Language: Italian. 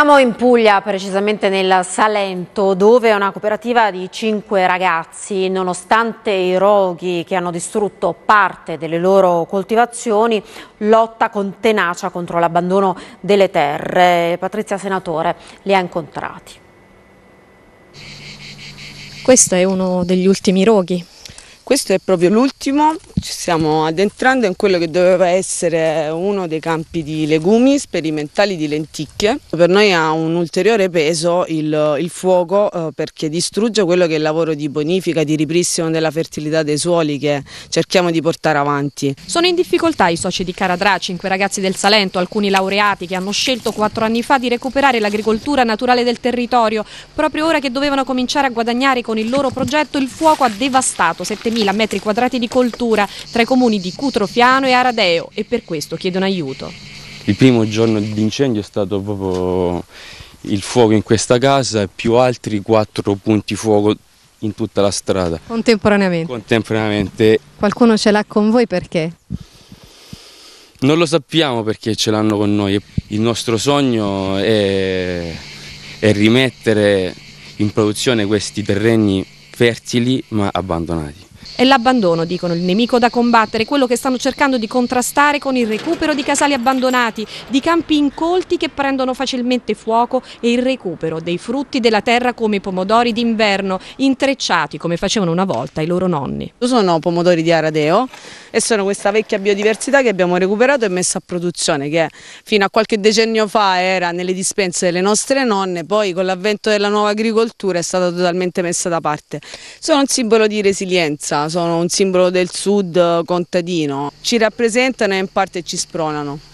Siamo in Puglia, precisamente nel Salento, dove una cooperativa di cinque ragazzi, nonostante i roghi che hanno distrutto parte delle loro coltivazioni, lotta con tenacia contro l'abbandono delle terre. Patrizia Senatore li ha incontrati. Questo è uno degli ultimi roghi. Questo è proprio l'ultimo ci stiamo addentrando in quello che doveva essere uno dei campi di legumi sperimentali di lenticchie. Per noi ha un ulteriore peso il, il fuoco eh, perché distrugge quello che è il lavoro di bonifica, di ripristino della fertilità dei suoli che cerchiamo di portare avanti. Sono in difficoltà i soci di Caradrà, cinque ragazzi del Salento, alcuni laureati che hanno scelto quattro anni fa di recuperare l'agricoltura naturale del territorio. Proprio ora che dovevano cominciare a guadagnare con il loro progetto, il fuoco ha devastato 7.000 metri quadrati di coltura tra i comuni di Cutro, Cutrofiano e Aradeo e per questo chiedono aiuto. Il primo giorno di incendio è stato proprio il fuoco in questa casa e più altri quattro punti fuoco in tutta la strada. Contemporaneamente? Contemporaneamente. Qualcuno ce l'ha con voi perché? Non lo sappiamo perché ce l'hanno con noi. Il nostro sogno è, è, rimettere in produzione questi terreni fertili ma abbandonati. È l'abbandono, dicono, il nemico da combattere, quello che stanno cercando di contrastare con il recupero di casali abbandonati, di campi incolti che prendono facilmente fuoco e il recupero dei frutti della terra come i pomodori d'inverno, intrecciati come facevano una volta i loro nonni. Sono pomodori di Aradeo e sono questa vecchia biodiversità che abbiamo recuperato e messo a produzione, che fino a qualche decennio fa era nelle dispense delle nostre nonne, poi con l'avvento della nuova agricoltura è stata totalmente messa da parte. Sono un simbolo di resilienza sono un simbolo del sud contadino, ci rappresentano e in parte ci spronano.